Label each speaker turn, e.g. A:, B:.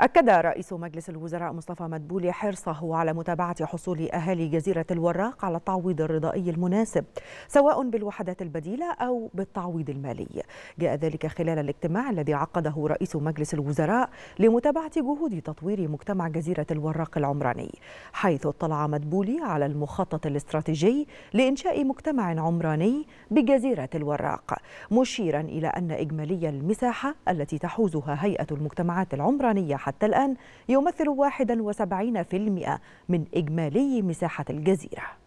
A: أكد رئيس مجلس الوزراء مصطفى مدبولي حرصه على متابعة حصول أهالي جزيرة الوراق على التعويض الرضائي المناسب سواء بالوحدات البديلة أو بالتعويض المالي جاء ذلك خلال الاجتماع الذي عقده رئيس مجلس الوزراء لمتابعة جهود تطوير مجتمع جزيرة الوراق العمراني حيث اطلع مدبولي على المخطط الاستراتيجي لإنشاء مجتمع عمراني بجزيرة الوراق مشيرا إلى أن إجمالي المساحة التي تحوزها هيئة المجتمعات العمرانية حتى الآن يمثل 71% من إجمالي مساحة الجزيرة